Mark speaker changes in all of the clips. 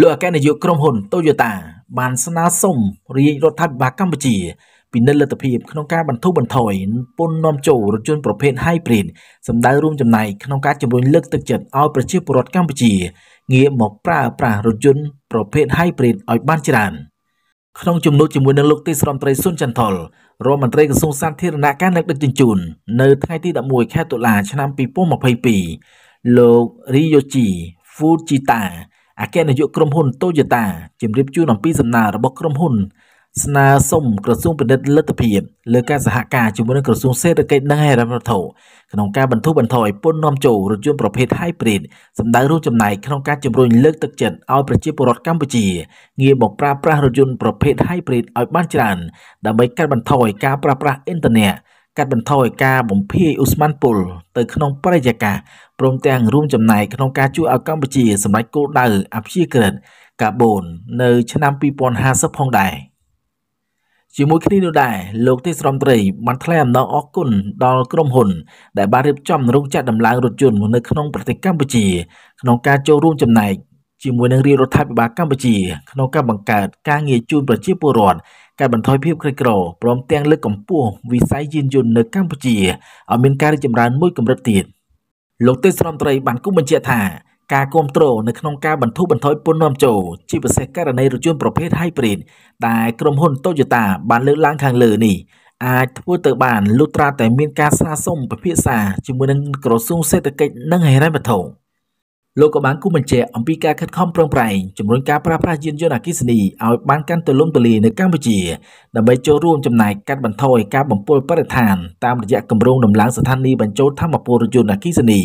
Speaker 1: លោកអគ្គនាយកក្រុមហ៊ុន Toyota បានស្នើសុំរាជរដ្ឋាភិបាលកម្ពុជាពិនិត្យលទ្ធភាពក្នុងការបន្ធូរបន្ថយពន្ធនាំចូលរថយន្តប្រភេទ Hybrid សម្ដៅរួមចំណែកក្នុងការជំរុញលើកទឹកចិត្តឲ្យប្រជាពលរដ្ឋកម្ពុជាងាកមកប្រើប្រាស់រថយន្តប្រភេទ Hybrid ឲ្យបានច្រើន។ក្នុងជំនួបជាមួយនឹងលោកទីស្រមត្រីស៊ុនចន្ទថុលរដ្ឋមន្ត្រីក្រសួងសាធារណការនិងដឹកជញ្ជូននៅថ្ងៃទី11ខែតុលាឆ្នាំ2022លោករីយ៉ូជីហ្វូជីតាអគ្គនាយកក្រុមហ៊ុន Toyota ជំរាបជូនអំពីសំណើរបស់ក្រុមហ៊ុន ស្នើសុំក្រសួងពាណិជ្យលទ្ធភាពលើការសហការជាមួយនឹងក្រសួងសេដ្ឋកិច្ចនិងហិរញ្ញវត្ថុក្នុងការបន្ធូរបន្ថយពន្ធនាំចូលរថយន្តប្រភេទ Hybrid សម្ដៅរួមចំណែកក្នុងការជំរុញលើកទឹកចិត្តឲ្យប្រជាពលរដ្ឋកម្ពុជាងាកមកប្រើប្រាស់រថយន្តប្រភេទ Hybrid ឲ្យបានច្រើនដើម្បីកាត់បន្ថយការប្រើប្រាស់អ៊ីនធឺណិតកាត់បន្ថយការបំភាយអ៊ូស្ម៉ាន់ពុលទៅក្នុងបរិយាកាសព្រមទាំងរួមចំណែកក្នុងការជួយឲ្យកម្ពុជាសម្រេចគោលដៅអព្យាក្រឹតកាបូន នៅ ឆ្នាំ2050ផងដែរជាមួយគ្នានោះដែរលោកទេសរដ្ឋមន្ត្រីបានថ្លែងអំណរអគុណដល់ក្រុមហ៊ុនដែលបានរៀបចំរោងចក្រដំឡើងរថយន្តនៅក្នុងប្រទេសកម្ពុជាក្នុងការចូលរួមចំណែកជាមួយនឹងរាជរដ្ឋាភិបាលកម្ពុជាក្នុងការបង្កើតការងារជូនប្រជាពលរដ្ឋកាត់បន្ថយភាពក្រីក្រព្រមទាំងលើកកម្ពស់វិស័យយានយន្តនៅកម្ពុជាឲ្យមានការរីកចម្រើនមួយកម្រិតទៀតលោកទេសរដ្ឋមន្ត្រីបានគូបញ្ជាក់ថាការគ្រប់គ្រងនៅក្នុងការបន្ធូរបន្ថយពន្ធនាំចូលជាពិសេសករណីរថយន្តប្រភេទ Hybrid ដែលក្រុមហ៊ុន Toyota បានលើកឡើងខាងលើនេះអាចធ្វើទៅបានលុត្រាតែមានការស្នើសុំពិភាក្សាជាមួយនឹងក្រសួងសេដ្ឋកិច្ចនិងហិរញ្ញវត្ថុ។លោកក៏បានគូបញ្ជាក់អំពីការខិតខំប្រឹងប្រែងជំរុញការប្រើប្រាស់យានយន្តអគ្គិសនីឲ្យបានកាន់តែលំទូលាយនៅកម្ពុជា ដើម្បីចូលរួមចំណែកកាត់បន្ថយការបំពុលបរិស្ថានតាមរយៈគម្រោងដំឡើងស្ថានីយបញ្ចូលធម្មពលរថយន្តអគ្គិសនី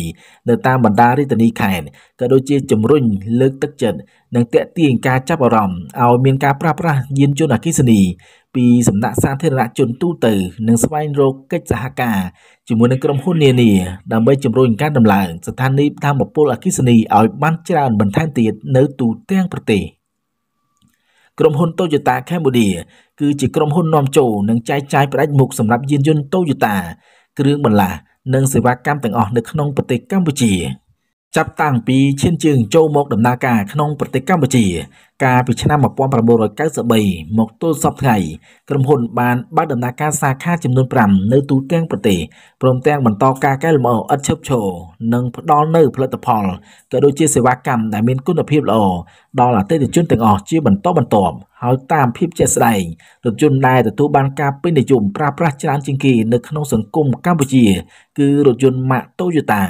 Speaker 1: នៅតាមបណ្ដារាជធានីខេត្តក៏ដូចជាជំរុញលើកទឹកចិត្តនិងតេទៀងការចាប់អារម្មណ៍ឲ្យមានការប្រើប្រាស់យានយន្តអគ្គិសនីពីសំណាក់សាធារណជនទូទៅនិងស្វែងរកកិច្ចសហការជាមួយនឹងក្រុមហ៊ុននានាដើម្បីជំរុញការដំឡើងស្ថានីយធម្មពលអគ្គិសនីឲ្យបានច្រើនបន្ថែមទៀតនៅទូទាំងប្រទេសក្រុមហ៊ុន Toyota Cambodia គឺជាក្រុមហ៊ុននាំចូលនិងចែកចាយផ្ដាច់មុខសម្រាប់យានយន្ត Toyota គ្រឿងបន្លាស់និងសេវាកម្មទាំងអស់នៅក្នុងប្រទេសកម្ពុជា។ចាប់តាំងពីឈានជើងចូលមកដំណើរការក្នុងប្រទេសកម្ពុជាកាលពីឆ្នាំ1993មកទល់សពថ្ងៃក្រុមហ៊ុនបានបើកដំណើរការសាខាចំនួន5នៅទូទាំងប្រទេសព្រមទាំងបន្តការកែលម្អឥតឈប់ឈរនិងផ្ដល់នូវផលិតផលក៏ដូចជាសេវាកម្មដែលមានគុណភាពល្អដល់អតិថិជនទាំងអស់ជាបន្តបន្ទាប់ហើយតាមភាពជាក់ស្ដែងរថយន្តដែលទទួលបានការពេញនិយមប្រើប្រាស់ច្រើនជាងគេនៅក្នុងសង្គមកម្ពុជាគឺរថយន្តម៉ាក Toyota